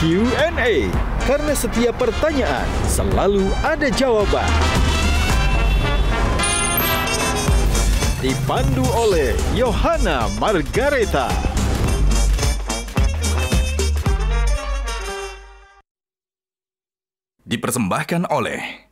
Q&A karena setiap pertanyaan selalu ada jawaban. Dipandu oleh Yohana Margareta. Dipersembahkan oleh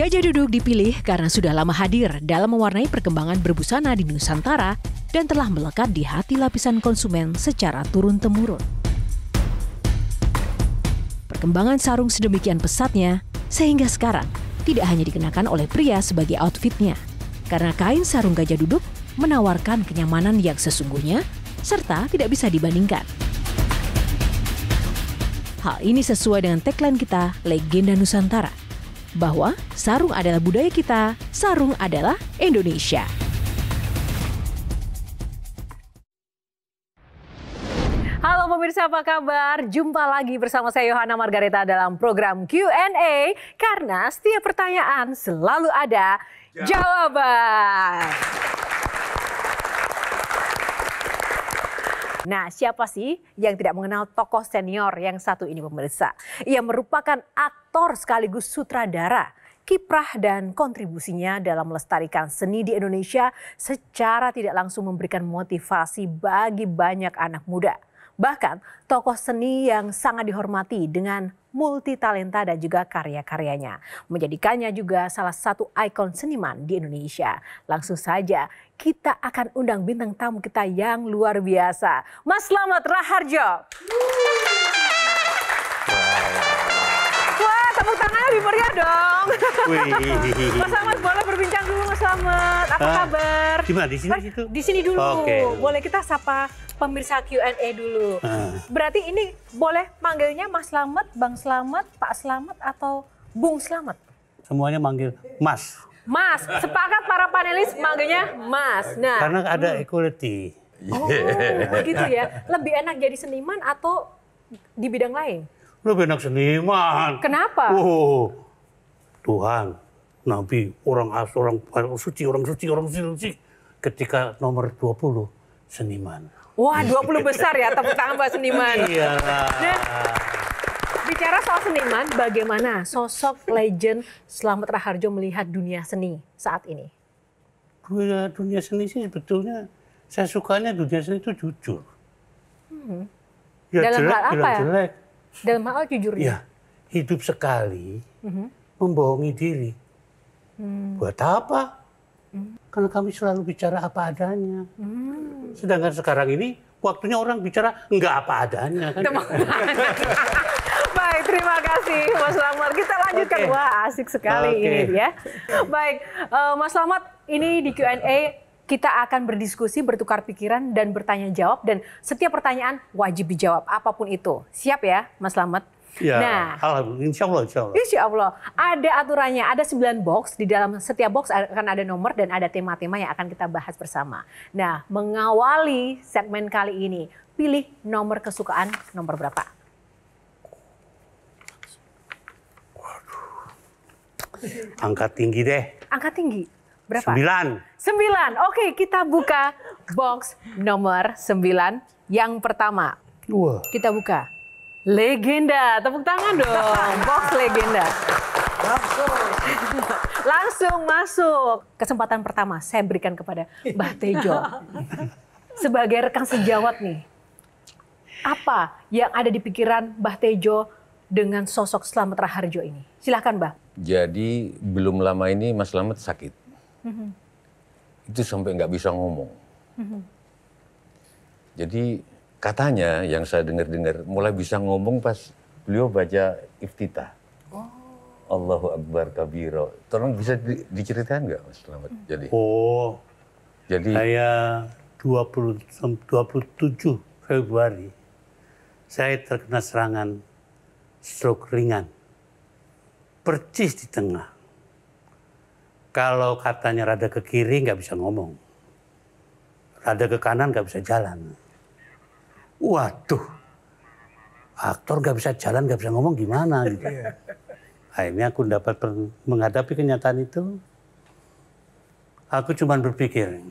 Gajah Duduk dipilih karena sudah lama hadir dalam mewarnai perkembangan berbusana di Nusantara dan telah melekat di hati lapisan konsumen secara turun-temurun. Perkembangan sarung sedemikian pesatnya, sehingga sekarang tidak hanya dikenakan oleh pria sebagai outfitnya, karena kain sarung gajah duduk menawarkan kenyamanan yang sesungguhnya serta tidak bisa dibandingkan. Hal ini sesuai dengan tagline kita, Legenda Nusantara, bahwa sarung adalah budaya kita, sarung adalah Indonesia. Halo pemirsa apa kabar? Jumpa lagi bersama saya Yohana Margareta dalam program Q&A karena setiap pertanyaan selalu ada jawaban. Nah, siapa sih yang tidak mengenal tokoh senior yang satu ini pemirsa? Ia merupakan aktor sekaligus sutradara. Kiprah dan kontribusinya dalam melestarikan seni di Indonesia secara tidak langsung memberikan motivasi bagi banyak anak muda. Bahkan tokoh seni yang sangat dihormati dengan multi talenta dan juga karya-karyanya. Menjadikannya juga salah satu ikon seniman di Indonesia. Langsung saja kita akan undang bintang tamu kita yang luar biasa. Mas Selamat Raharjo. Wah, tepuk tangan lebih meriah dong. Mas Slamet boleh berbincang Selamat, Apa ah, kabar? Gimana Di sini situ? Di sini dulu. Oke. Okay. Boleh kita sapa pemirsa Q&A dulu. Ah. Berarti ini boleh manggilnya Mas Selamat, Bang Selamat, Pak Selamat atau Bung Selamat? Semuanya manggil Mas. Mas, sepakat para panelis manggilnya Mas. Nah, karena ada hmm. equality. Oh, begitu ya. Lebih enak jadi seniman atau di bidang lain? Lebih enak seniman. Kenapa? Oh, Tuhan Nabi, orang as, orang suci, orang suci, orang suci, orang suci. Ketika nomor 20, seniman. Wah, 20 besar ya tepuk tangan buat seniman. Iya. Nah, bicara soal seniman, bagaimana sosok legend Slamet Raharjo melihat dunia seni saat ini? Dunia, dunia seni sih sebetulnya saya sukanya dunia seni itu jujur. Hmm. Ya, Dalam jelek, hal apa ya? Dalam hal jujurnya? Ya, hidup sekali, -hmm. membohongi diri Hmm. Buat apa? Hmm. Karena kami selalu bicara apa adanya. Hmm. Sedangkan sekarang ini waktunya orang bicara enggak apa adanya. Kan? terima kasih Mas Lamar. Kita lanjutkan. Okay. Wah, asik sekali okay. ini ya. Baik, uh, Mas Slamet. ini di Q&A kita akan berdiskusi, bertukar pikiran dan bertanya jawab dan setiap pertanyaan wajib dijawab apapun itu. Siap ya, Mas Slamet. Ya, nah, alhamdulillah, insya Allah, insya Allah. Insya Allah. Ada aturannya, ada 9 box. Di dalam setiap box akan ada nomor dan ada tema-tema yang akan kita bahas bersama. Nah, mengawali segmen kali ini, pilih nomor kesukaan nomor berapa? Waduh. Angka tinggi deh. Angka tinggi? Berapa? Sembilan. Sembilan. Oke, kita buka box nomor sembilan. Yang pertama. Wah. Kita buka. Legenda, tepuk tangan dong, box legenda. Langsung. Langsung masuk. Kesempatan pertama saya berikan kepada Mbah Tejo. Sebagai rekan sejawat nih, apa yang ada di pikiran Mbah Tejo dengan sosok Selamat Raharjo ini? Silahkan Mbah. Jadi belum lama ini Mas Slamet sakit. Mm -hmm. Itu sampai nggak bisa ngomong. Mm -hmm. Jadi katanya yang saya dengar-dengar mulai bisa ngomong pas beliau baca Iftita, Oh. Allahu Akbar Kabiro. Tolong bisa di, diceritakan nggak Mas Selamat? Hmm. Jadi. Oh. Jadi saya 20, 27 Februari saya terkena serangan stroke ringan. Percis di tengah. Kalau katanya rada ke kiri nggak bisa ngomong. Rada ke kanan nggak bisa jalan Waduh, aktor gak bisa jalan, gak bisa ngomong gimana gitu. Iya. Akhirnya aku dapat menghadapi kenyataan itu. Aku cuma berpikir,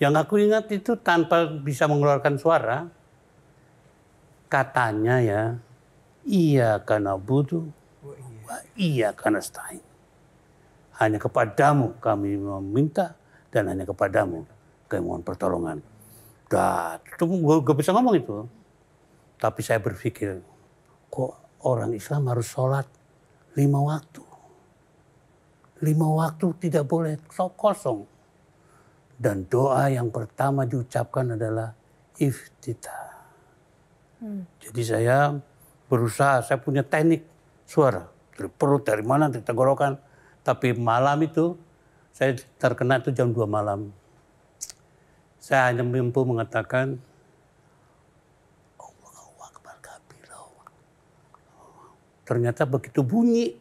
yang aku ingat itu tanpa bisa mengeluarkan suara, katanya ya, iya karena butuh, oh, iya. iya karena stain. Hanya kepadamu kami meminta dan hanya kepadamu kami mohon pertolongan. God. Itu gue bisa ngomong itu. Tapi saya berpikir, kok orang Islam harus sholat lima waktu? Lima waktu tidak boleh kosong. Dan doa yang pertama diucapkan adalah iftita. Hmm. Jadi saya berusaha, saya punya teknik suara. Dari perut, dari mana, dari tenggorokan. Tapi malam itu, saya terkena itu jam 2 malam. Saya hanya mampu mengatakan Ternyata begitu bunyi.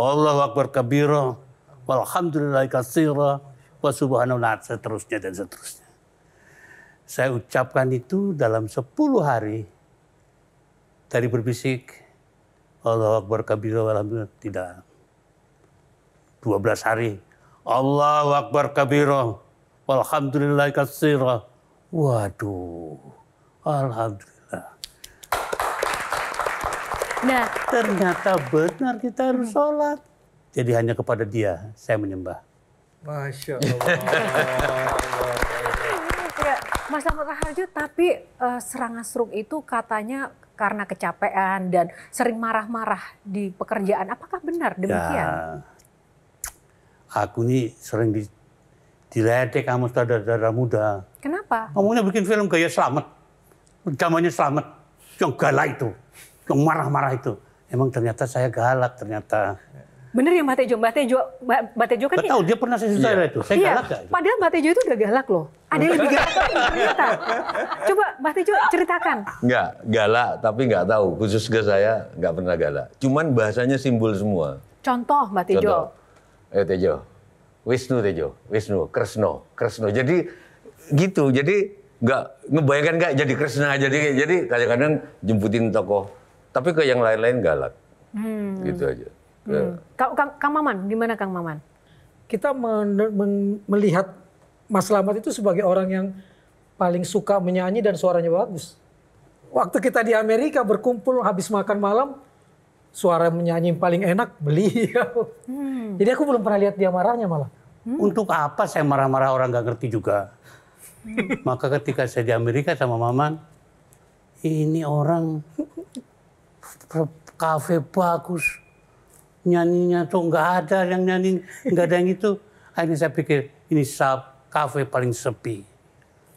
Allah Akbar kabira, walhamdulillah kasira, wa subhanallah seterusnya dan seterusnya. Saya ucapkan itu dalam 10 hari dari berbisik Allah Akbar kabira walhamdulillah tidak. 12 hari Allah Akbar kabira Alhamdulillah kasirah. Waduh. Alhamdulillah. Nah, ternyata benar kita harus hmm. sholat. Jadi hanya kepada dia saya menyembah. Masya Allah. ya, Mas Ahmad Raharjo, tapi uh, serangan stroke itu katanya karena kecapean dan sering marah-marah di pekerjaan. Apakah benar ya. demikian? Ya, aku ini sering di diledek kamu saudara-saudara muda. Kenapa? Ngomongnya bikin film gaya selamat. Zamannya selamat. Yang galak itu. Yang marah-marah itu. Emang ternyata saya galak ternyata. Bener ya Mbak Tejo? Mbak Tejo, Mbak Tejo kan... Gak tahu, dia pernah sesuai iya. itu. Saya iya. galak gak? Padahal Mbak Tejo itu udah galak loh. Ada yang lebih galak ternyata. Coba Mbak Tejo ceritakan. Enggak, galak tapi nggak tahu. Khusus ke saya nggak pernah galak. Cuman bahasanya simbol semua. Contoh Mbak Tejo. Contoh. Ayo Tejo. Wisnu Tejo, Wisnu, Kresno, Kresno. Jadi gitu, jadi nggak ngebayangkan nggak jadi Kresna, jadi jadi kadang-kadang jemputin tokoh, tapi ke yang lain-lain galak, hmm. gitu aja. Hmm. Kang, Kang, Kang Maman, gimana Kang Maman? Kita men, men, melihat Mas Slamet itu sebagai orang yang paling suka menyanyi dan suaranya bagus. Waktu kita di Amerika berkumpul habis makan malam, suara menyanyi paling enak beliau. Hmm. Jadi aku belum pernah lihat dia marahnya malah. Hmm. Untuk apa saya marah-marah orang nggak ngerti juga. Hmm. Maka ketika saya di Amerika sama Maman, ini orang kafe bagus, nyanyinya tuh nggak ada yang nyanyi, nggak ada yang itu. Akhirnya saya pikir ini sub kafe paling sepi.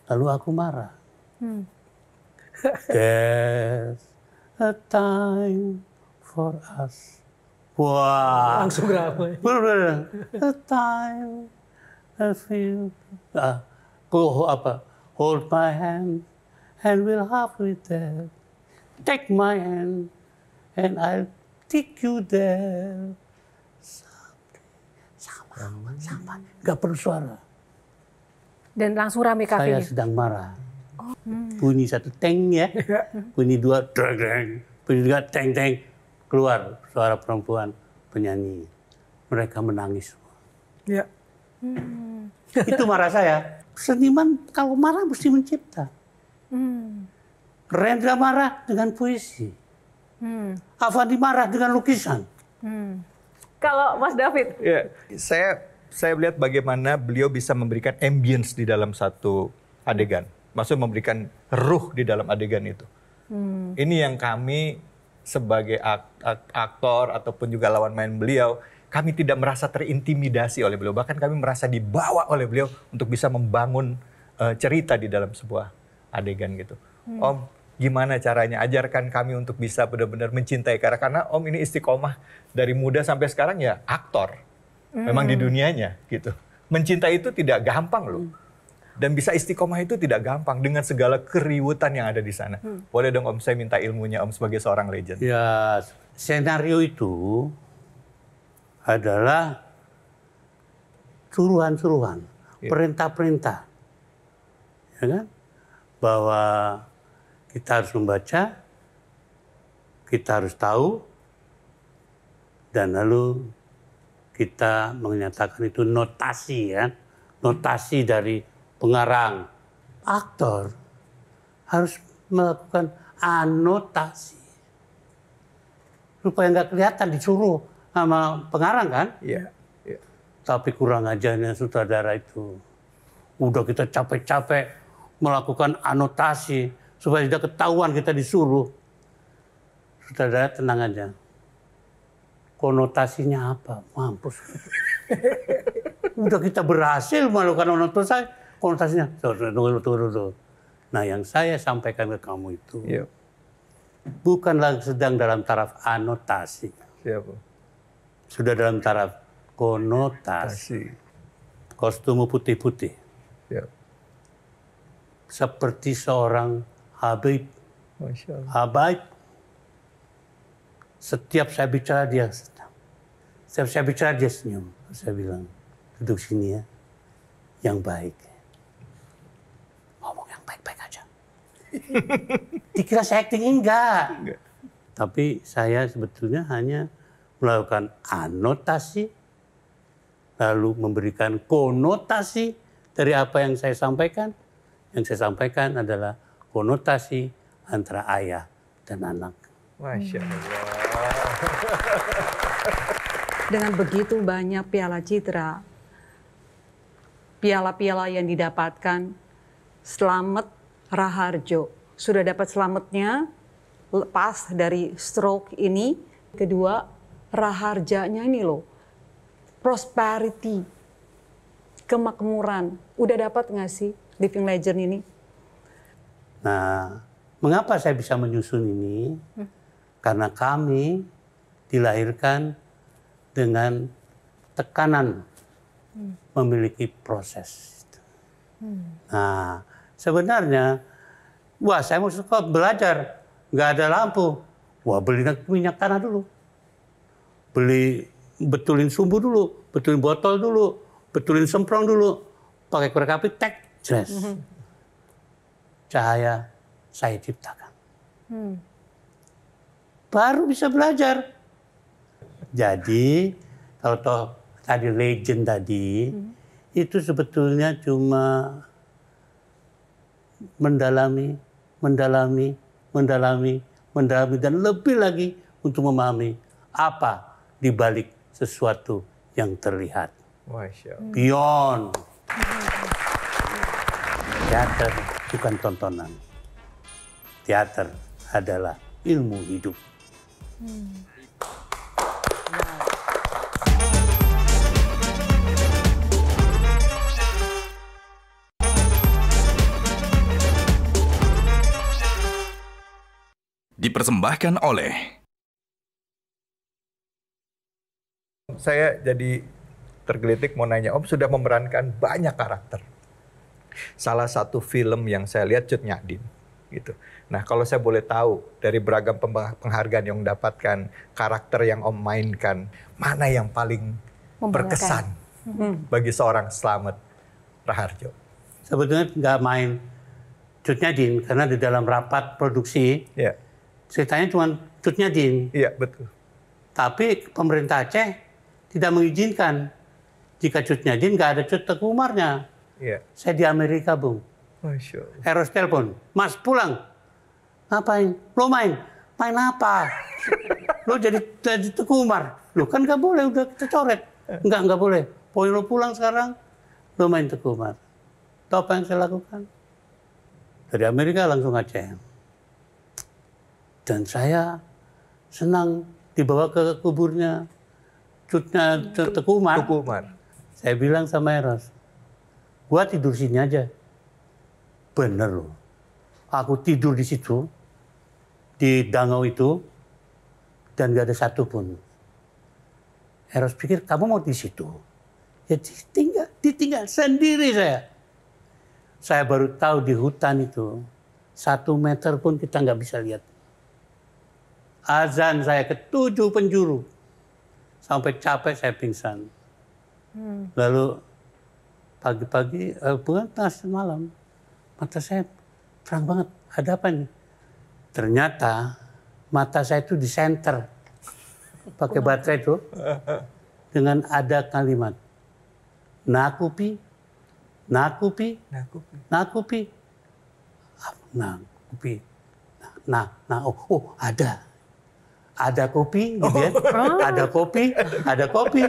Lalu aku marah. Hmm. There's a time for us. Wah. Wow. Langsung ramai. Benar-benar. The time I feel. Ah, uh, apa? Hold my hand and we'll have with there. Take my hand and I'll take you there. Sama, sama, sama. Gak perlu suara. Dan langsung rame kafe. Saya ya? sedang marah. Oh. Hmm. Bunyi satu teng ya, bunyi dua teng, bunyi tiga teng teng keluar suara perempuan penyanyi. Mereka menangis. Ya. Hmm. Itu marah saya. Seniman kalau marah mesti mencipta. Hmm. Rendra marah dengan puisi. Hmm. Avandi marah dengan lukisan. Hmm. Kalau Mas David? Ya, saya saya melihat bagaimana beliau bisa memberikan ambience di dalam satu adegan. Maksudnya memberikan ruh di dalam adegan itu. Hmm. Ini yang kami sebagai aktor ataupun juga lawan main beliau, kami tidak merasa terintimidasi oleh beliau. Bahkan kami merasa dibawa oleh beliau untuk bisa membangun uh, cerita di dalam sebuah adegan gitu. Hmm. Om, gimana caranya ajarkan kami untuk bisa benar-benar mencintai karena karena Om ini istiqomah dari muda sampai sekarang ya aktor. Hmm. Memang di hmm. dunianya gitu. Mencintai itu tidak gampang loh. Hmm dan bisa istiqomah itu tidak gampang dengan segala keriwutan yang ada di sana. Hmm. Boleh dong Om saya minta ilmunya Om sebagai seorang legend. Ya, senario itu adalah suruhan-suruhan, ya. perintah-perintah. Ya kan? Bahwa kita harus membaca, kita harus tahu, dan lalu kita menyatakan itu notasi ya, notasi dari pengarang, aktor harus melakukan anotasi. Supaya nggak kelihatan disuruh sama pengarang kan? Iya. Ya. Tapi kurang aja nih sutradara itu. Udah kita capek-capek melakukan anotasi supaya tidak ketahuan kita disuruh. Sutradara tenang aja. Konotasinya apa? Mampus. Udah kita berhasil melakukan anotasi, konotasinya. Tunggu, tunggu, Nah yang saya sampaikan ke kamu itu yeah. bukanlah sedang dalam taraf anotasi. Iya, Sudah dalam taraf konotasi. Kostumu putih-putih. Iya. Seperti seorang Habib. Habib. Setiap saya bicara dia setiap saya bicara dia senyum. Saya bilang, duduk sini ya, yang baik. Dikira saya acting enggak. enggak. Tapi saya sebetulnya hanya melakukan anotasi, lalu memberikan konotasi dari apa yang saya sampaikan. Yang saya sampaikan adalah konotasi antara ayah dan anak. Masya Allah. Dengan begitu banyak piala citra, piala-piala yang didapatkan, selamat Raharjo sudah dapat selamatnya lepas dari stroke ini. Kedua, raharjanya ini loh, prosperity, kemakmuran. Udah dapat nggak sih Living Legend ini? Nah, mengapa saya bisa menyusun ini? Hmm. Karena kami dilahirkan dengan tekanan hmm. memiliki proses. Hmm. Nah, sebenarnya, wah saya mau suka belajar, nggak ada lampu. Wah beli minyak tanah dulu. Beli betulin sumbu dulu, betulin botol dulu, betulin semprong dulu. Pakai korek api, tek, jelas. Mhm. Cahaya saya ciptakan. Hmm. Baru bisa belajar. Jadi kalau toh tadi legend tadi, hmm. itu sebetulnya cuma mendalami, mendalami, mendalami, mendalami, dan lebih lagi untuk memahami apa di balik sesuatu yang terlihat. Masya Beyond. Teater bukan tontonan. Teater adalah ilmu hidup. Hmm. dipersembahkan oleh saya jadi tergelitik mau nanya Om sudah memerankan banyak karakter salah satu film yang saya lihat Cut Nyadin gitu. Nah kalau saya boleh tahu dari beragam penghargaan yang dapatkan karakter yang Om mainkan mana yang paling berkesan hmm. bagi seorang Slamet Raharjo? Sebetulnya nggak main Cut Nyadin karena di dalam rapat produksi yeah ceritanya cuma cutnya din. Iya, betul. Tapi pemerintah Aceh tidak mengizinkan. Jika cutnya din, nggak ada cut Teguh Iya. Saya di Amerika, Bung. Masya Allah. Eros telepon, Mas pulang. Ngapain? Lo main? Main apa? lo jadi, jadi Teguh Umar. Lo kan nggak boleh, udah tercoret. Enggak, nggak boleh. Poin lo pulang sekarang, lo main Teguh Umar. Tahu apa yang saya lakukan? Dari Amerika langsung Aceh. Dan saya senang dibawa ke kuburnya cutnya Teku Umar. Saya bilang sama Eros, gua tidur sini aja. Bener loh. Aku tidur di situ, di dangau itu, dan gak ada satupun. Eros pikir, kamu mau di situ? Ya ditinggal, ditinggal sendiri saya. Saya baru tahu di hutan itu, satu meter pun kita nggak bisa lihat azan saya ke tujuh penjuru. Sampai capek saya pingsan. Hmm. Lalu pagi-pagi, eh, bukan tengah malam, mata saya terang banget. Ada apa nih? Ternyata mata saya itu di center pakai baterai itu dengan ada kalimat nakupi nakupi nakupi nakupi nakupi nah nah, nah oh, oh ada ada kopi, gitu ya. Oh. ada kopi, ada kopi.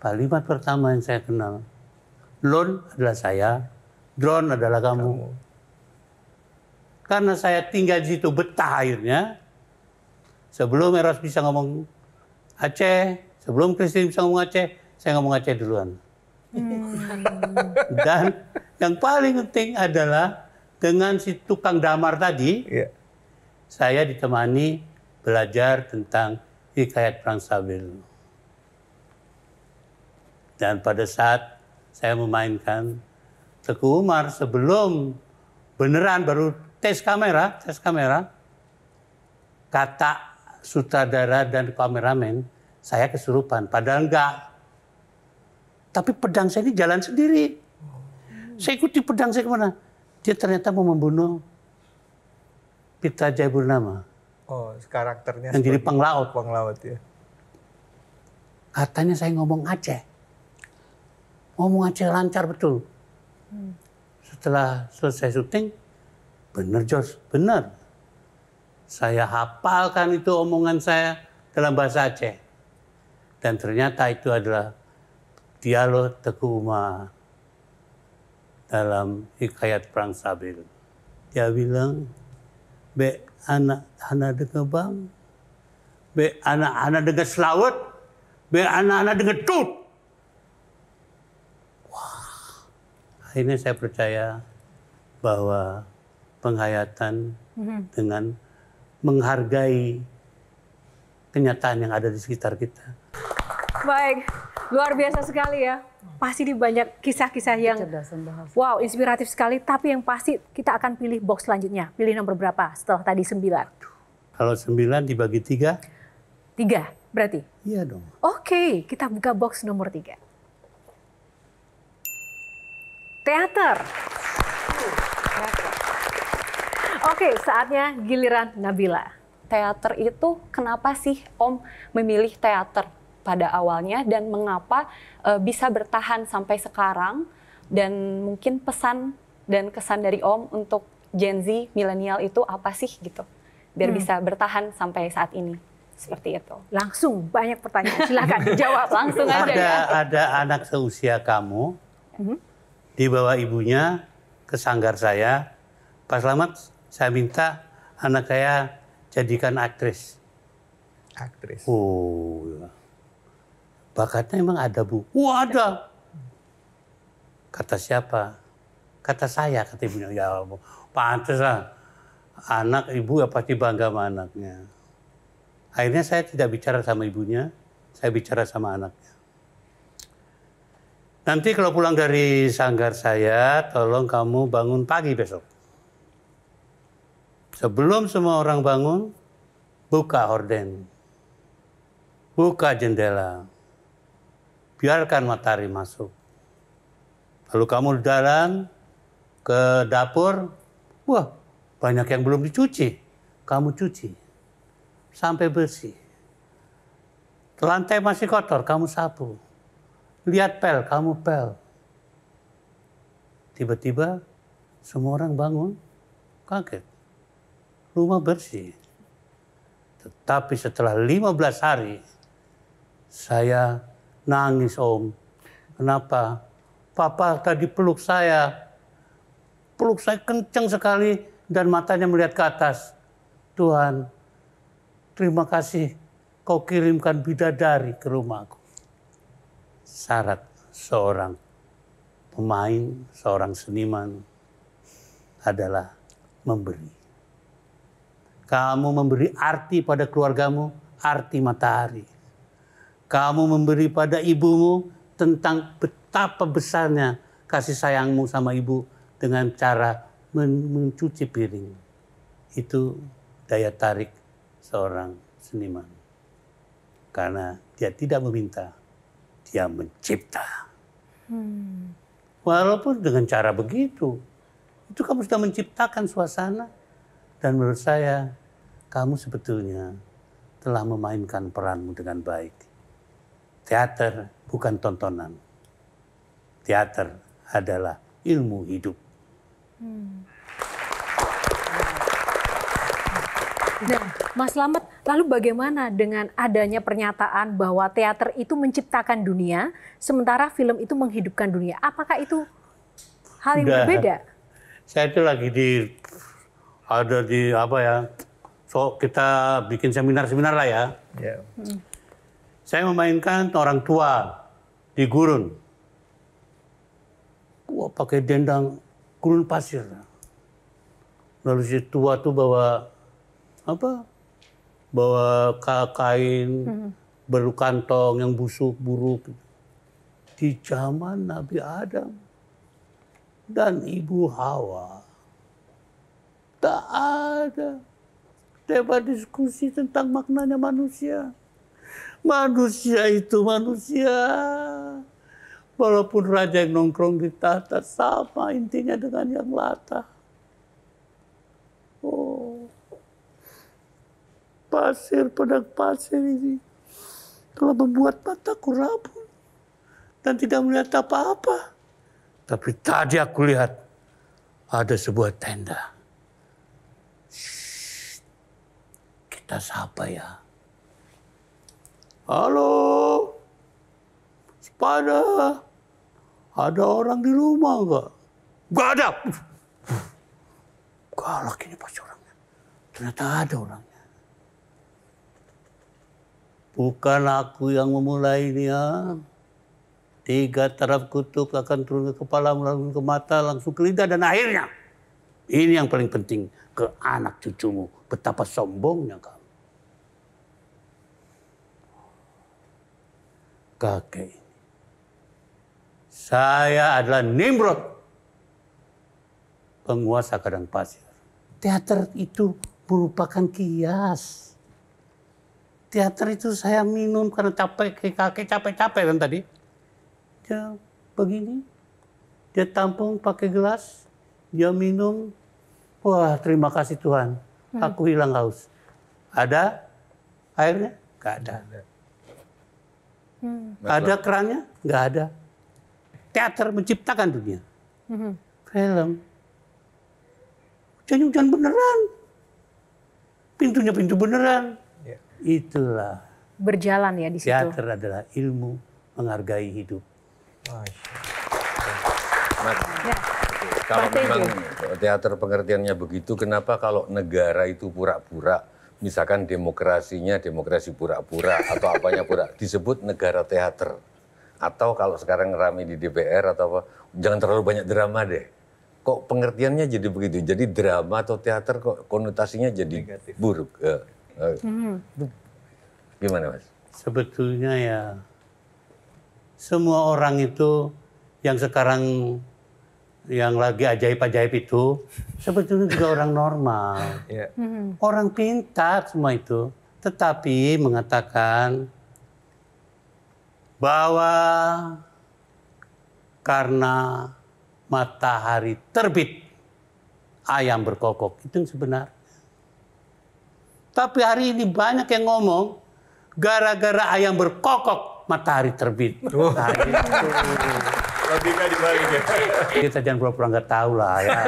Kalimat pertama yang saya kenal, loan adalah saya, drone adalah kamu. Karena saya tinggal di situ betah akhirnya. Sebelum Eros bisa ngomong Aceh, sebelum Christine bisa ngomong Aceh, saya ngomong Aceh duluan. Hmm. Dan yang paling penting adalah dengan si tukang damar tadi, yeah. saya ditemani belajar tentang hikayat perang Sabil. Dan pada saat saya memainkan Teku Umar sebelum beneran baru tes kamera, tes kamera, kata sutradara dan kameramen, saya kesurupan. Padahal enggak. Tapi pedang saya ini jalan sendiri. Saya ikuti pedang saya kemana? Dia ternyata mau membunuh Pita Jayapurnama. Oh, karakternya. Yang jadi penglaut. Penglaut ya. Katanya saya ngomong Aceh. Ngomong Aceh lancar betul. Hmm. Setelah selesai syuting, bener Jos, bener. Saya hafalkan itu omongan saya dalam bahasa Aceh. Dan ternyata itu adalah dialog Teguh Umar dalam Hikayat Perang Sabir. Dia bilang, Be, anak anak dengan bang, be anak anak dengan selawat, be anak anak dengan tut. Wah, akhirnya saya percaya bahwa penghayatan mm-hmm. dengan menghargai kenyataan yang ada di sekitar kita. Baik, luar biasa sekali ya pasti di banyak kisah-kisah yang wow inspiratif sekali. Tapi yang pasti kita akan pilih box selanjutnya. Pilih nomor berapa setelah tadi sembilan? Kalau sembilan dibagi tiga? Tiga berarti? Iya dong. Oke, kita buka box nomor tiga. Teater. oke Oke, saatnya giliran Nabila. Teater itu kenapa sih Om memilih teater? pada awalnya dan mengapa uh, bisa bertahan sampai sekarang dan mungkin pesan dan kesan dari Om untuk Gen Z milenial itu apa sih gitu biar hmm. bisa bertahan sampai saat ini seperti itu. Langsung banyak pertanyaan silakan jawab langsung aja. Ada ada anak seusia kamu mm-hmm. bawah ibunya ke sanggar saya. Pak Slamet saya minta anak saya jadikan aktris. Aktris. Oh. Iya bakatnya emang ada bu? Wah ada. Kata siapa? Kata saya, kata ibunya. Ya bu, pantas lah. Anak ibu ya pasti bangga sama anaknya. Akhirnya saya tidak bicara sama ibunya, saya bicara sama anaknya. Nanti kalau pulang dari sanggar saya, tolong kamu bangun pagi besok. Sebelum semua orang bangun, buka horden. Buka jendela biarkan matahari masuk. Lalu kamu jalan ke dapur, wah banyak yang belum dicuci. Kamu cuci sampai bersih. Lantai masih kotor, kamu sapu. Lihat pel, kamu pel. Tiba-tiba semua orang bangun, kaget. Rumah bersih. Tetapi setelah 15 hari, saya Nangis om. Kenapa? Papa tadi peluk saya. Peluk saya kencang sekali dan matanya melihat ke atas. Tuhan, terima kasih kau kirimkan bidadari ke rumahku. Syarat seorang pemain, seorang seniman adalah memberi. Kamu memberi arti pada keluargamu, arti matahari. Kamu memberi pada ibumu tentang betapa besarnya kasih sayangmu sama ibu dengan cara men mencuci piring. Itu daya tarik seorang seniman. Karena dia tidak meminta, dia mencipta. Hmm. Walaupun dengan cara begitu, itu kamu sudah menciptakan suasana. Dan menurut saya, kamu sebetulnya telah memainkan peranmu dengan baik. Teater bukan tontonan. Teater adalah ilmu hidup. Hmm. Nah, Mas Slamet, lalu bagaimana dengan adanya pernyataan bahwa teater itu menciptakan dunia, sementara film itu menghidupkan dunia? Apakah itu hal yang Udah. berbeda? Saya itu lagi di ada di apa ya? So kita bikin seminar-seminar lah ya. Yeah. Hmm. Saya memainkan orang tua di gurun. Gua pakai dendang gurun pasir. Lalu si tua tuh bawa apa? Bawa kain hmm. kantong yang busuk buruk. Di zaman Nabi Adam dan Ibu Hawa tak ada debat diskusi tentang maknanya manusia. Manusia itu manusia. Walaupun raja yang nongkrong di tahta sama intinya dengan yang lata. Oh. Pasir, pedang pasir ini telah membuat mataku rabun dan tidak melihat apa-apa. Tapi tadi aku lihat ada sebuah tenda. Shhh. kita sapa ya. Halo, sepada, ada orang di rumah nggak? Gak ada. Galak ini pas orangnya. Ternyata ada orangnya. Bukan aku yang memulai ini ya. Tiga taraf kutuk akan turun ke kepala, melalui ke mata, langsung ke lidah, dan akhirnya. Ini yang paling penting. Ke anak cucumu. Betapa sombongnya kamu. kakek Saya adalah Nimrod, penguasa kadang pasir. Teater itu merupakan kias. Teater itu saya minum karena capek, kakek capek-capek kan tadi. Dia begini, dia tampung pakai gelas, dia minum. Wah terima kasih Tuhan, hmm. aku hilang haus. Ada airnya? Gak ada. Hmm. Ada kerangnya? Nggak ada. Teater menciptakan dunia. Hmm. Film. Hujan-hujan beneran. Pintunya pintu beneran. Ya. Itulah. Berjalan ya di situ. Teater adalah ilmu menghargai hidup. Oh, ya. kalau memang teater pengertiannya begitu, kenapa kalau negara itu pura-pura misalkan demokrasinya demokrasi pura-pura atau apanya pura disebut negara teater atau kalau sekarang rame di DPR atau apa jangan terlalu banyak drama deh kok pengertiannya jadi begitu jadi drama atau teater kok konotasinya jadi Negatif. buruk ya. Hmm. gimana mas sebetulnya ya semua orang itu yang sekarang yang lagi ajaib-ajaib itu sebetulnya juga orang normal. Yeah. Mm-hmm. Orang pintar semua itu. Tetapi mengatakan bahwa karena matahari terbit ayam berkokok. Itu yang sebenar. Tapi hari ini banyak yang ngomong gara-gara ayam berkokok matahari terbit. Matahari terbit. Gitu. logika dibalik ya. Kita jangan pura-pura nggak tahu lah ya.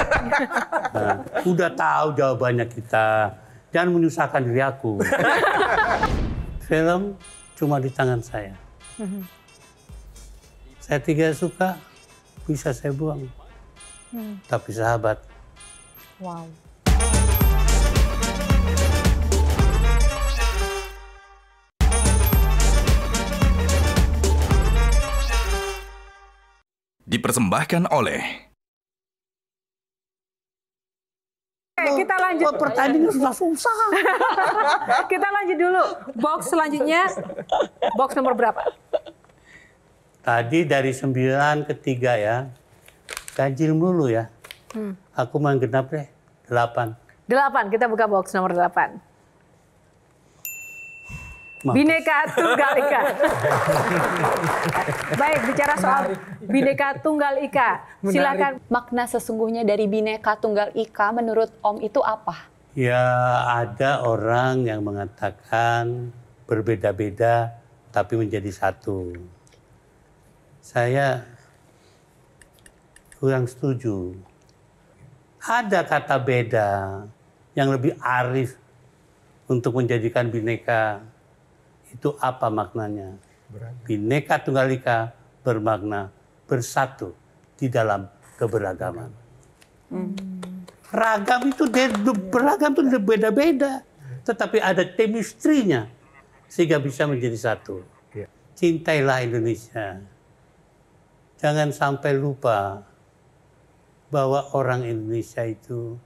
Nah, udah tahu jawabannya kita. Jangan menyusahkan diri aku. Film cuma di tangan saya. Mm-hmm. Saya tiga suka, bisa saya buang. Hmm. Tapi sahabat. Wow. dipersembahkan oleh kita lanjut oh, pertandingan sudah susah. kita lanjut dulu. Box selanjutnya box nomor berapa? Tadi dari 9 ke 3 ya. Ganjil mulu ya. Hmm. Aku menggenap deh 8. 8, kita buka box nomor 8. Bineka Tunggal Ika. Baik, bicara soal Bineka Tunggal Ika. Silakan makna sesungguhnya dari Bineka Tunggal Ika menurut Om itu apa? Ya, ada orang yang mengatakan berbeda-beda tapi menjadi satu. Saya kurang setuju. Ada kata beda yang lebih arif untuk menjadikan bineka itu apa maknanya? Bineka Tunggal Ika bermakna bersatu di dalam keberagaman. Hmm. Ragam itu beragam itu berbeda-beda, tetapi ada kemistrinya sehingga bisa menjadi satu. Ya. Cintailah Indonesia. Jangan sampai lupa bahwa orang Indonesia itu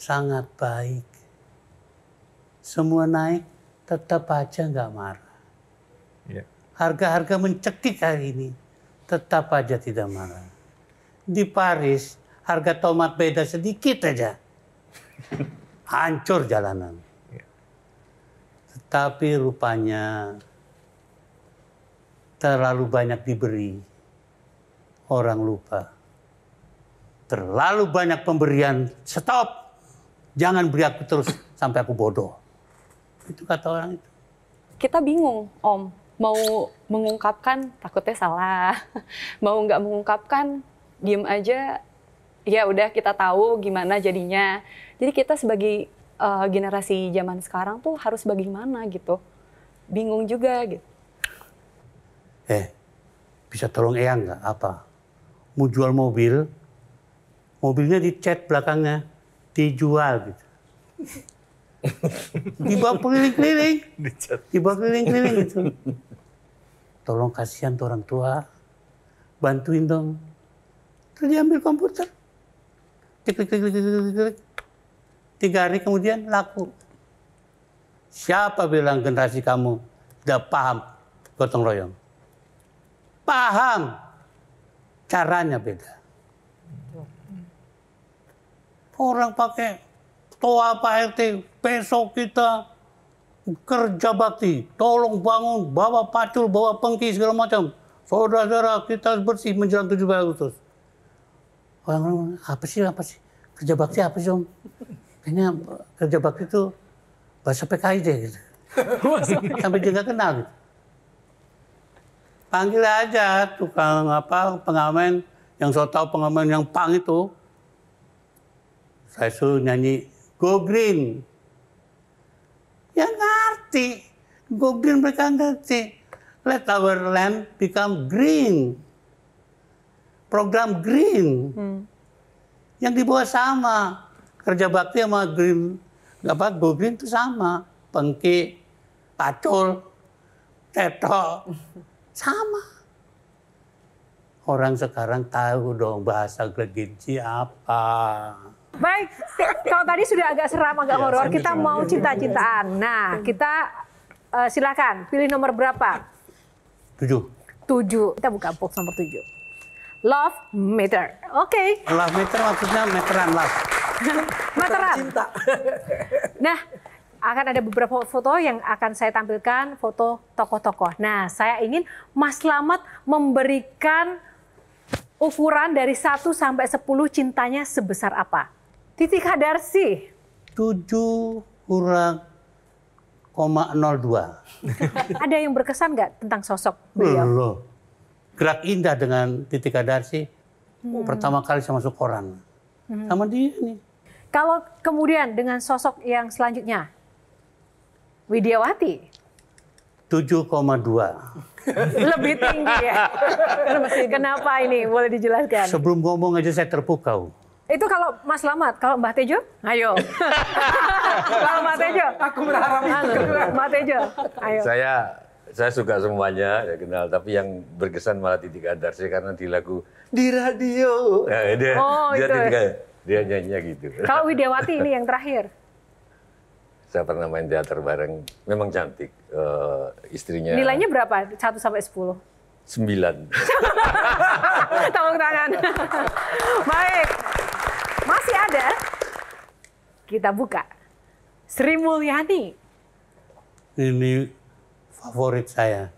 sangat baik. Semua naik, tetap aja nggak marah. Ya. Harga-harga mencekik hari ini, tetap aja tidak marah. Di Paris, harga tomat beda sedikit aja. Hancur jalanan. Ya. Tetapi rupanya terlalu banyak diberi, orang lupa. Terlalu banyak pemberian, stop. Jangan beri aku terus sampai aku bodoh itu kata orang itu kita bingung om mau mengungkapkan takutnya salah mau nggak mengungkapkan diem aja ya udah kita tahu gimana jadinya jadi kita sebagai uh, generasi zaman sekarang tuh harus bagaimana gitu bingung juga gitu eh bisa tolong eyang nggak apa mau jual mobil mobilnya dicat belakangnya dijual gitu dibawa keliling-keliling dibawa keliling-keliling itu. tolong kasihan tuh orang tua bantuin dong terus diambil komputer klik klik klik klik klik, tiga hari kemudian laku siapa bilang generasi kamu udah paham gotong royong paham caranya beda orang pakai toa Pak RT besok kita kerja bakti, tolong bangun, bawa pacul, bawa pengki, segala macam. Saudara-saudara, kita bersih menjelang 17 Agustus. Orang-orang, apa sih, apa sih? Kerja bakti apa sih, Om? Kayaknya eh, kerja bakti itu bahasa PKI deh, gitu. Sampai juga kenal, gitu. Panggil aja tukang apa, pengamen, yang saya tahu pengamen yang pang itu. Saya suruh nyanyi, Go Green, Ya ngerti. Go green mereka ngerti. Let our land become green. Program green. Hmm. Yang dibawa sama. Kerja bakti sama green. Apa, go green itu sama. Pengki, pacul, tetok. Sama. Orang sekarang tahu dong bahasa gregeji apa. Baik, kalau tadi sudah agak seram, agak iya, horor, kita mau cinta-cintaan. Nah, kita uh, silakan pilih nomor berapa? Tujuh. Tujuh. Kita buka box nomor tujuh. Love meter. Oke. Okay. Love meter maksudnya meteran love. meteran. Cinta. nah, akan ada beberapa foto yang akan saya tampilkan foto tokoh-tokoh. Nah, saya ingin Mas Slamet memberikan ukuran dari 1 sampai 10 cintanya sebesar apa? Titi Kadarsi. 7 kurang koma 02. Ada yang berkesan nggak tentang sosok beliau? Loh, Gerak indah dengan Titi Kadarsi hmm. pertama kali saya masuk koran. Hmm. Sama dia nih. Kalau kemudian dengan sosok yang selanjutnya, Widiawati. 7,2. Lebih tinggi ya. Kenapa ini? Boleh dijelaskan. Sebelum ngomong aja saya terpukau. Itu kalau Mas Lamat, kalau Mbak Tejo, ayo. kalau Mbak Tejo, aku berharap itu. Mbak Tejo, ayo. Saya saya suka semuanya ya kenal tapi yang berkesan malah titik Andarsih karena di lagu di radio ya, dia oh, dia, itu. Titik, dia nyanyinya gitu kalau Widiawati ini yang terakhir saya pernah main teater bareng memang cantik uh, istrinya nilainya berapa 1 sampai 10 Sembilan. tepuk tangan baik masih ada. Kita buka. Sri Mulyani. Ini favorit saya.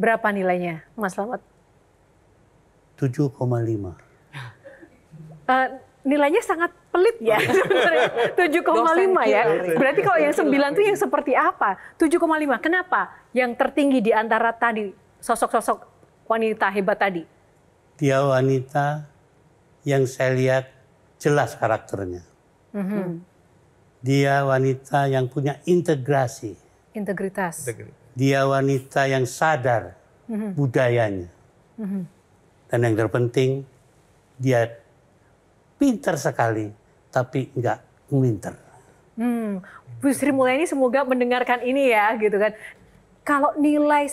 Berapa nilainya, Mas Slamet? 7,5. Uh, nilainya sangat pelit ya. 7,5 ya. Berarti kalau yang 9 itu yang seperti apa? 7,5. Kenapa yang tertinggi di antara tadi sosok-sosok wanita hebat tadi? Dia wanita yang saya lihat jelas karakternya. Mm-hmm. Dia wanita yang punya integrasi. Integritas. Dia wanita yang sadar mm-hmm. budayanya. Mm-hmm. Dan yang terpenting, dia pintar sekali, tapi nggak pintar. Hmm. Bu Sri Mulyani semoga mendengarkan ini ya, gitu kan. Kalau nilai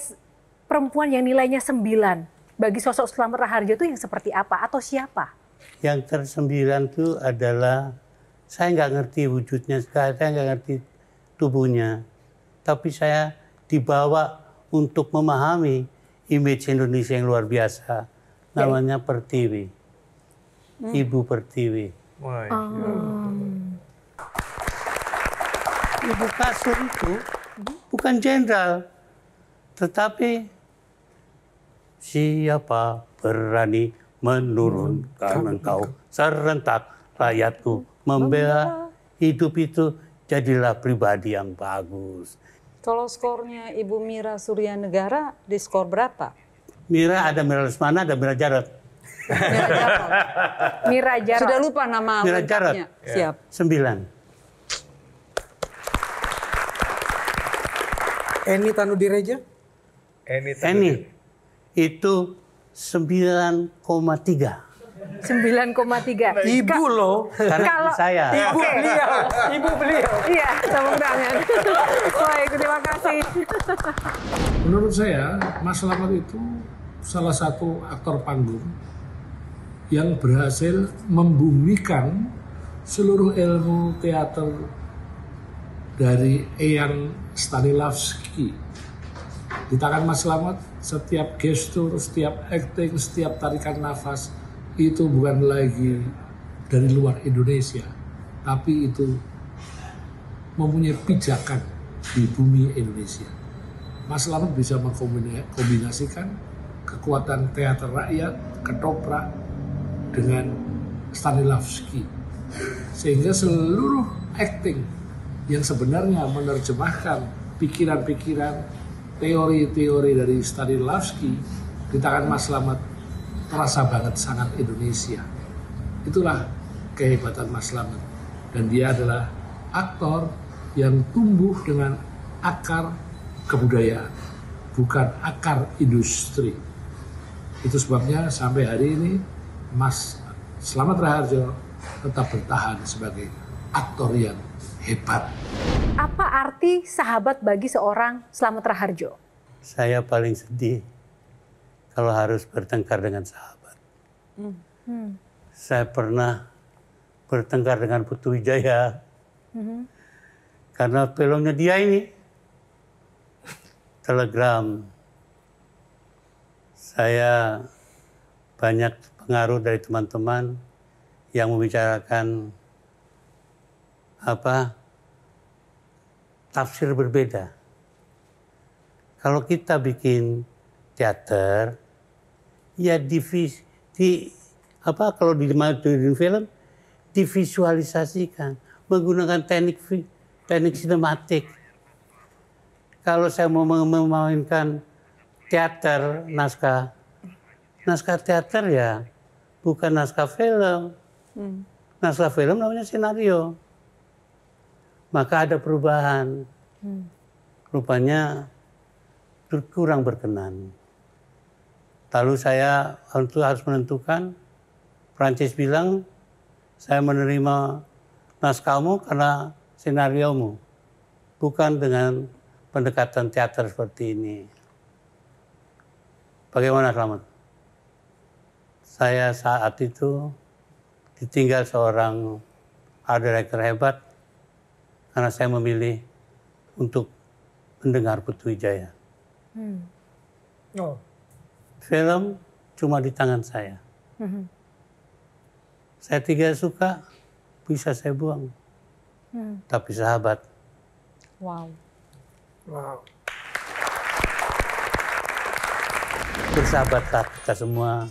perempuan yang nilainya sembilan bagi sosok Slamet Raharjo itu yang seperti apa atau siapa? Yang tersembilan itu adalah saya nggak ngerti wujudnya, saya nggak ngerti tubuhnya. Tapi saya dibawa untuk memahami image Indonesia yang luar biasa. Namanya Pertiwi. Hmm. Ibu Pertiwi. Iya. Ibu Kasur itu bukan jenderal, tetapi siapa berani menurunkan kau engkau. Serentak rakyatku membela hidup itu jadilah pribadi yang bagus. Kalau skornya Ibu Mira Surya Negara di skor berapa? Mira ada Mira Lesmana, ada Mira Jarot. Mira Jarot. Mira Jarot. Sudah lupa nama Mira Jarot. Ya. Siap. Sembilan. Eni Tanudireja? Eni Eni. Itu 9,3. 9,3. Nah, ibu loh, karena kalau, saya. Ibu okay. beliau, ibu beliau. Iya, tepuk tangan. Baik, terima kasih. Menurut saya, Mas Slamet itu salah satu aktor panggung yang berhasil membumikan seluruh ilmu teater dari Eyang Stanislavski. Di tangan Mas Slamet setiap gestur, setiap acting, setiap tarikan nafas itu bukan lagi dari luar Indonesia, tapi itu mempunyai pijakan di bumi Indonesia. Mas Lama bisa mengkombinasikan kekuatan teater rakyat, ketoprak, dengan Stanislavski. Sehingga seluruh acting yang sebenarnya menerjemahkan pikiran-pikiran teori-teori dari Stanislavski kita tangan Mas Slamet terasa banget sangat Indonesia. Itulah kehebatan Mas Slamet. Dan dia adalah aktor yang tumbuh dengan akar kebudayaan, bukan akar industri. Itu sebabnya sampai hari ini Mas Selamat Raharjo tetap bertahan sebagai aktor yang hebat. Apa arti sahabat bagi seorang Slamet Raharjo? Saya paling sedih kalau harus bertengkar dengan sahabat. Hmm. Hmm. Saya pernah bertengkar dengan Putu Wijaya hmm. karena filmnya dia ini telegram. Saya banyak pengaruh dari teman-teman yang membicarakan apa tafsir berbeda. Kalau kita bikin teater, ya divisi di apa kalau di film divisualisasikan menggunakan teknik teknik sinematik. Kalau saya mau memainkan teater naskah naskah teater ya bukan naskah film. Hmm. Naskah film namanya senario maka ada perubahan. Hmm. Rupanya kurang berkenan. Lalu saya harus menentukan, Prancis bilang, saya menerima naskahmu karena mu, bukan dengan pendekatan teater seperti ini. Bagaimana selamat? Saya saat itu ditinggal seorang art director hebat karena saya memilih untuk mendengar Putu Wijaya. Hmm. Oh. Film cuma di tangan saya. Hmm. Saya tiga suka, bisa saya buang. Hmm. Tapi sahabat. Wow. Wow. Bersahabatlah kita semua.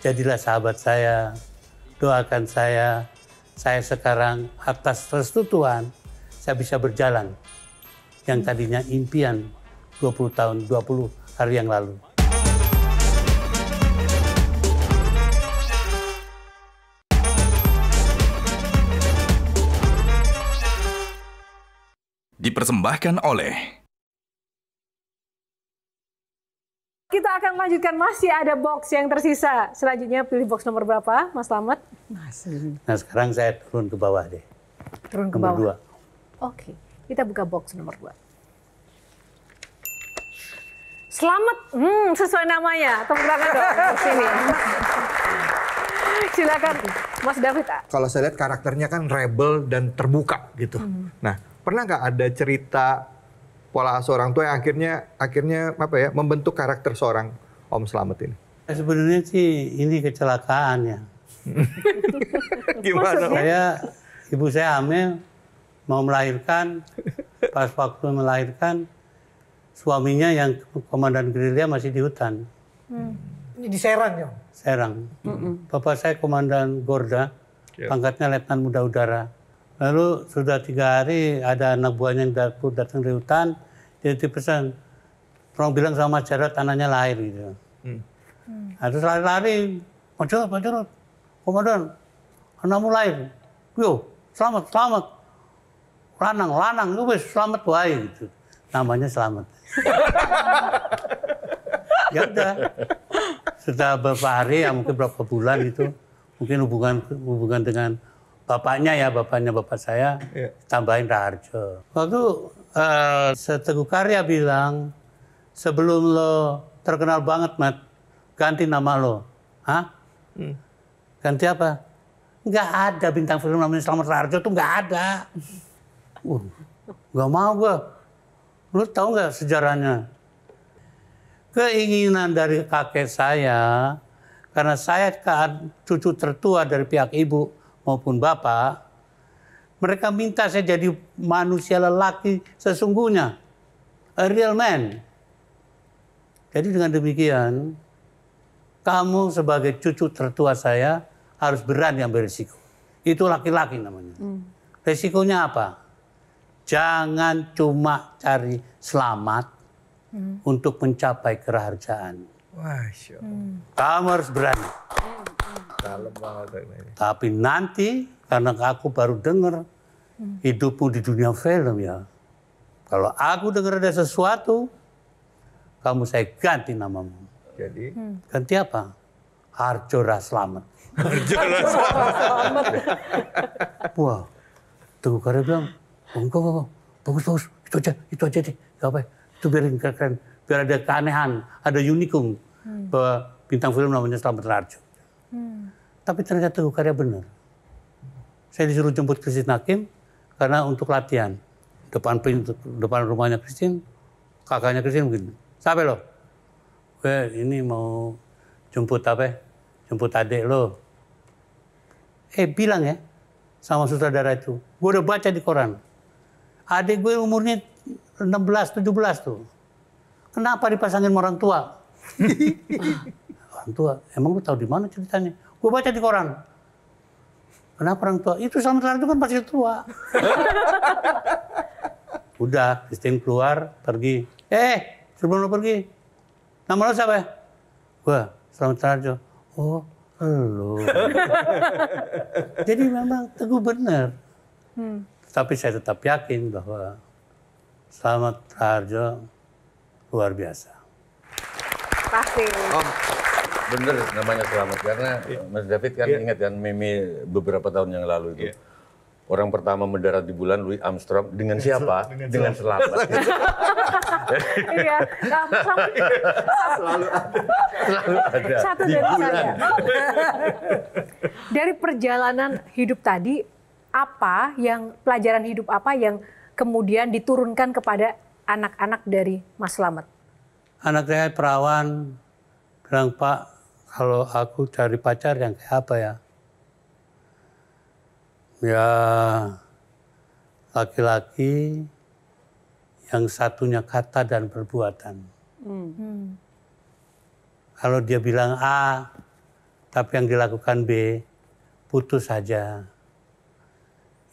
Jadilah sahabat saya. Doakan saya. Saya sekarang atas restu Tuhan saya bisa berjalan. Yang tadinya impian 20 tahun, 20 hari yang lalu. Dipersembahkan oleh Kita akan melanjutkan masih ada box yang tersisa. Selanjutnya pilih box nomor berapa, Mas Slamet? Masih. Nah sekarang saya turun ke bawah deh. Turun ke nomor bawah. Dua. Oke, kita buka box nomor dua. Selamat, hmm, sesuai namanya. Tepuk tangan dong sini. Silakan, Mas David. Kalau saya lihat karakternya kan rebel dan terbuka gitu. Hmm. Nah, pernah nggak ada cerita pola seorang tua yang akhirnya akhirnya apa ya membentuk karakter seorang Om Selamat ini? Eh, sebenarnya sih ini kecelakaan ya. Gimana? Saya ibu saya hamil mau melahirkan pas waktu melahirkan suaminya yang komandan gerilya masih di hutan. Ini hmm. di Serang ya? Serang. Bapak saya komandan Gorda, iya. pangkatnya letnan muda udara. Lalu sudah tiga hari ada anak buahnya yang datang dari hutan, jadi dipesan. Orang bilang sama Jarot tanahnya lahir gitu. Hmm. Harus hmm. nah, lari-lari. Pak Jarot, Pak Jarot, komandan, anakmu lahir. Yo, selamat, selamat lanang lanang lu wis selamat wae gitu namanya selamat ya udah sudah beberapa hari ya mungkin beberapa bulan itu mungkin hubungan hubungan dengan bapaknya ya bapaknya bapak saya yeah. tambahin Raharjo waktu uh, seteguh karya bilang sebelum lo terkenal banget mat ganti nama lo Hah? Hmm. ganti apa nggak ada bintang film namanya Selamat Raharjo tuh nggak ada gak mau gue. Lu tau gak sejarahnya? Keinginan dari kakek saya, karena saya cucu tertua dari pihak ibu maupun bapak, mereka minta saya jadi manusia lelaki sesungguhnya. A real man. Jadi dengan demikian, kamu sebagai cucu tertua saya harus berani ambil risiko. Itu laki-laki namanya. Hmm. Risikonya apa? jangan cuma cari selamat hmm. untuk mencapai kerajaan. Masya hmm. Kamu harus berani. Hmm. Tapi nanti karena aku baru dengar hmm. hidupmu di dunia film ya. Kalau aku dengar ada sesuatu, kamu saya ganti namamu. Jadi? Hmm. Ganti apa? Harjo Raslamet. Harjo Raslamet. Wah, Teguh Karya bilang, Oh, enggak, enggak, bagus, bagus, itu aja, itu aja deh, gak apa Itu biar keren, biar ada keanehan, ada unikum. Hmm. Bahwa bintang film namanya Selamat Rajo. Hmm. Tapi ternyata Teguh karya benar. Saya disuruh jemput Kristin Hakim karena untuk latihan. Depan pintu, depan rumahnya Kristin, kakaknya Kristin mungkin. Siapa lo? Gue ini mau jemput apa? Jemput adik lo. Eh bilang ya sama sutradara itu. Gue udah baca di koran. Adik gue umurnya 16, 17 tuh. Kenapa dipasangin sama orang tua? orang tua, emang lu tahu di mana ceritanya? Gue baca di koran. Kenapa orang tua? Itu Selamat Lari itu kan pasti tua. Udah, Christine keluar, pergi. Eh, sebelum lu pergi, nama lu siapa ya? Gue, Selamat Larjo. Oh, lo. Jadi memang teguh benar. Hmm. Tapi saya tetap yakin bahwa Selamat Raharjo luar biasa. Pasti. Om, bener namanya Selamat karena yeah. Mas David kan yeah. ingat kan Mimi beberapa tahun yang lalu itu. Yeah. Orang pertama mendarat di bulan Louis Armstrong dengan siapa? Dengan, dengan selamat. iya, iya selalu ada. Selalu ada. Satu dari bulan. Dari perjalanan hidup tadi, apa yang pelajaran hidup apa yang kemudian diturunkan kepada anak-anak dari Mas Slamet? Anak saya perawan bilang Pak kalau aku cari pacar yang kayak apa ya? Ya laki-laki yang satunya kata dan perbuatan. Hmm. hmm. Kalau dia bilang A, tapi yang dilakukan B, putus saja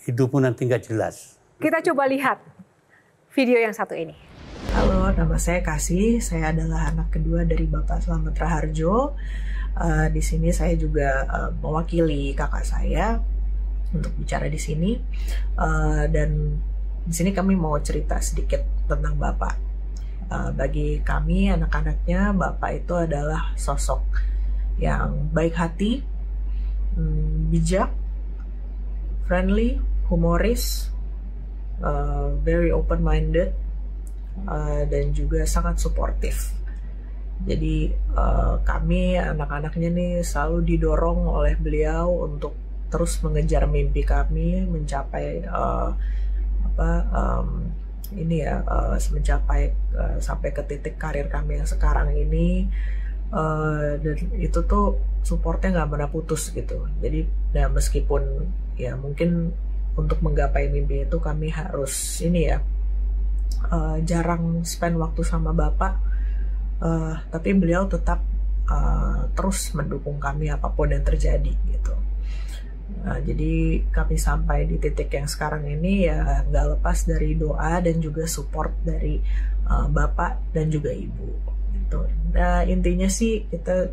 hidupmu nanti nggak jelas. Kita coba lihat video yang satu ini. Halo, nama saya Kasih. Saya adalah anak kedua dari Bapak Selamat Raharjo. Uh, di sini saya juga uh, mewakili kakak saya untuk bicara di sini. Uh, dan di sini kami mau cerita sedikit tentang Bapak. Uh, bagi kami anak-anaknya, Bapak itu adalah sosok yang baik hati, hmm, bijak, friendly, humoris, uh, very open-minded, uh, dan juga sangat suportif. Jadi uh, kami anak-anaknya nih selalu didorong oleh beliau untuk terus mengejar mimpi kami, mencapai uh, apa um, ini ya, uh, mencapai uh, sampai ke titik karir kami yang sekarang ini. Uh, dan itu tuh supportnya nggak pernah putus gitu jadi nah meskipun ya mungkin untuk menggapai mimpi itu kami harus ini ya uh, jarang spend waktu sama bapak uh, tapi beliau tetap uh, terus mendukung kami apapun yang terjadi gitu nah, jadi kami sampai di titik yang sekarang ini ya nggak lepas dari doa dan juga support dari uh, bapak dan juga ibu gitu nah intinya sih kita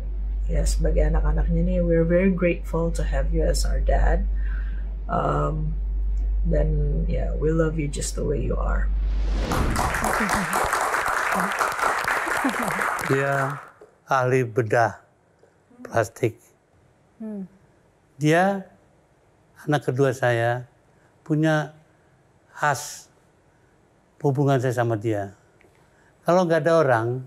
ya sebagai anak-anaknya nih we're very grateful to have you as our dad um, then yeah, we love you just the way you are. Dia ahli bedah plastik. Hmm. Dia anak kedua saya punya khas hubungan saya sama dia. Kalau nggak ada orang,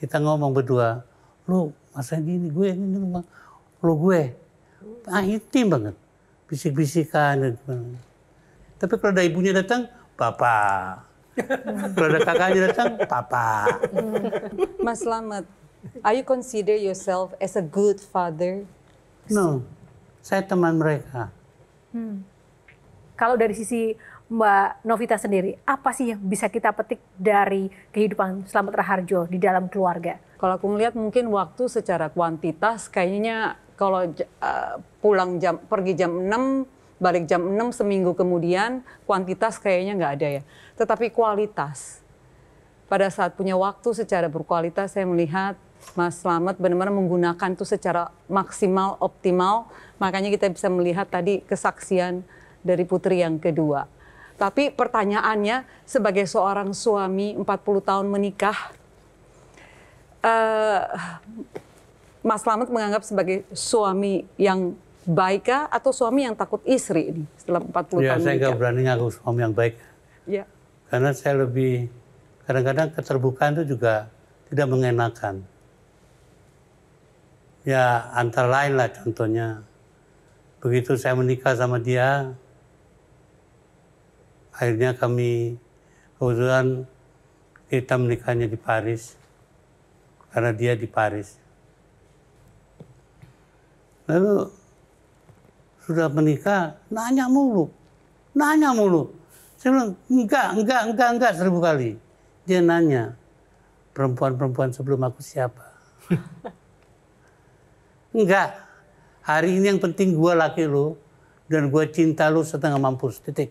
kita ngomong berdua, lu masa gini gue ini lu gue, ah intim banget, bisik-bisikan. gimana. Tapi kalau ada ibunya datang, papa. Kalau ada kakaknya datang, papa. Mas Slamet, are you consider yourself as a good father? No, saya teman mereka. Hmm. Kalau dari sisi Mbak Novita sendiri, apa sih yang bisa kita petik dari kehidupan Slamet Raharjo di dalam keluarga? Kalau aku melihat mungkin waktu secara kuantitas kayaknya kalau uh, pulang jam pergi jam 6 balik jam 6 seminggu kemudian kuantitas kayaknya nggak ada ya. Tetapi kualitas. Pada saat punya waktu secara berkualitas saya melihat Mas Slamet benar-benar menggunakan itu secara maksimal, optimal. Makanya kita bisa melihat tadi kesaksian dari putri yang kedua. Tapi pertanyaannya sebagai seorang suami 40 tahun menikah, uh, Mas Slamet menganggap sebagai suami yang baik kah atau suami yang takut istri ini setelah 40 ya, tahun? Ya, saya nggak berani ngaku suami yang baik. Ya. Karena saya lebih kadang-kadang keterbukaan itu juga tidak mengenakan. Ya antara lain lah contohnya. Begitu saya menikah sama dia, akhirnya kami kebetulan kita menikahnya di Paris. Karena dia di Paris. Lalu sudah menikah nanya mulu, nanya mulu. Saya bilang enggak, enggak, enggak, enggak seribu kali. Dia nanya perempuan-perempuan sebelum aku siapa. enggak. Hari ini yang penting gue laki lu dan gue cinta lu setengah mampus. Titik.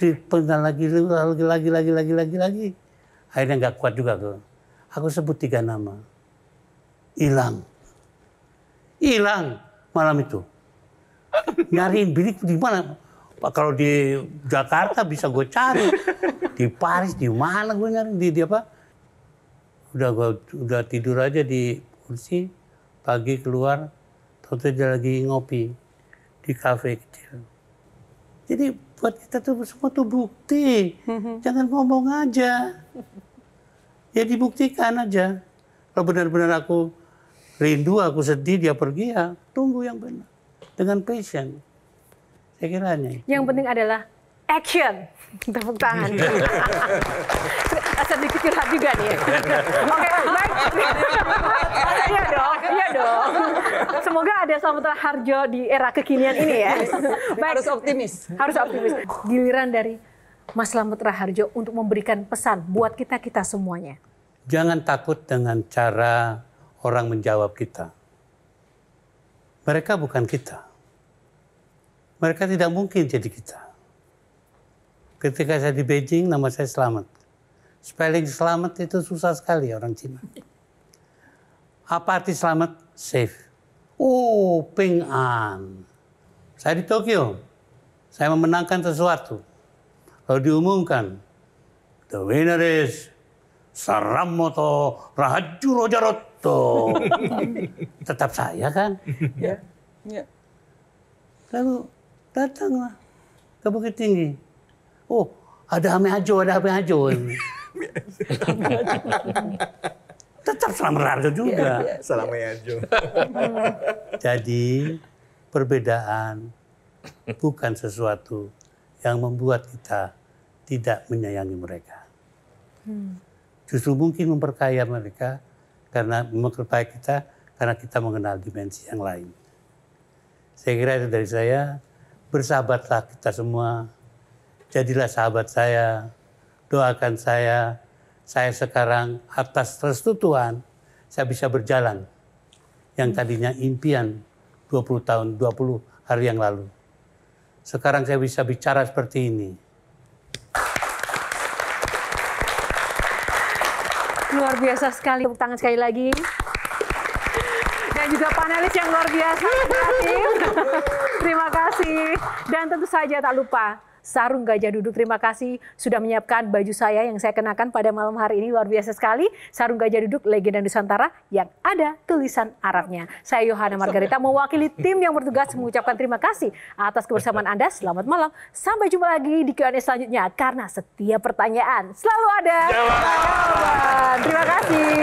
Dipengen lagi, lagi, lagi, lagi, lagi, lagi, lagi. Akhirnya enggak kuat juga tuh. Aku sebut tiga nama. Hilang. Hilang malam itu. Nyariin bilik di mana? Kalau di Jakarta bisa gue cari. Di Paris, di mana gue nyari? Di, di apa? Udah gue udah tidur aja di kursi. Pagi keluar, tahu dia lagi ngopi di kafe kecil. Jadi buat kita tuh semua tuh bukti. Jangan ngomong aja. Ya dibuktikan aja. Kalau benar-benar aku rindu, aku sedih, dia pergi ya tunggu yang benar dengan passion. Saya kira hanya itu. Yang penting adalah action. Tepuk tangan. Sedikit curhat juga nih. Oke, baik. Iya dong, iya dong. Semoga ada Samudra Harjo di era kekinian ini ya. Baik. Harus optimis. Harus optimis. Giliran dari Mas Lamut Raharjo untuk memberikan pesan buat kita-kita semuanya. Jangan takut dengan cara orang menjawab kita. Mereka bukan kita. Mereka tidak mungkin jadi kita. Ketika saya di Beijing, nama saya Selamat. Spelling Selamat itu susah sekali orang Cina. Apa arti Selamat? Safe. Oh, Ping An. Saya di Tokyo. Saya memenangkan sesuatu. Lalu diumumkan. The winner is Saramoto Jarot. Tuh. Gitu. Tetap saya kan. Ya. ya. Lalu datanglah ke Bukit Tinggi. Oh, ada Ame Ajo, ada Ame Ajo. Tetap Salam Rado juga. ya. ya, ya. Salam Ajo. Jadi perbedaan bukan sesuatu yang membuat kita tidak menyayangi mereka. Hmm. Justru mungkin memperkaya mereka karena terbaik kita karena kita mengenal dimensi yang lain. Saya kira itu dari saya, bersahabatlah kita semua, jadilah sahabat saya, doakan saya, saya sekarang atas restu Tuhan, saya bisa berjalan. Yang tadinya impian 20 tahun, 20 hari yang lalu. Sekarang saya bisa bicara seperti ini. luar biasa sekali. Tepuk tangan sekali lagi. Dan juga panelis yang luar biasa. Terima kasih. Dan tentu saja tak lupa sarung gajah duduk. Terima kasih sudah menyiapkan baju saya yang saya kenakan pada malam hari ini. Luar biasa sekali. Sarung gajah duduk legenda Nusantara yang ada tulisan Arabnya. Saya Yohana Margarita mewakili tim yang bertugas mengucapkan terima kasih atas kebersamaan Anda. Selamat malam. Sampai jumpa lagi di Q&A selanjutnya karena setiap pertanyaan selalu ada Terima kasih.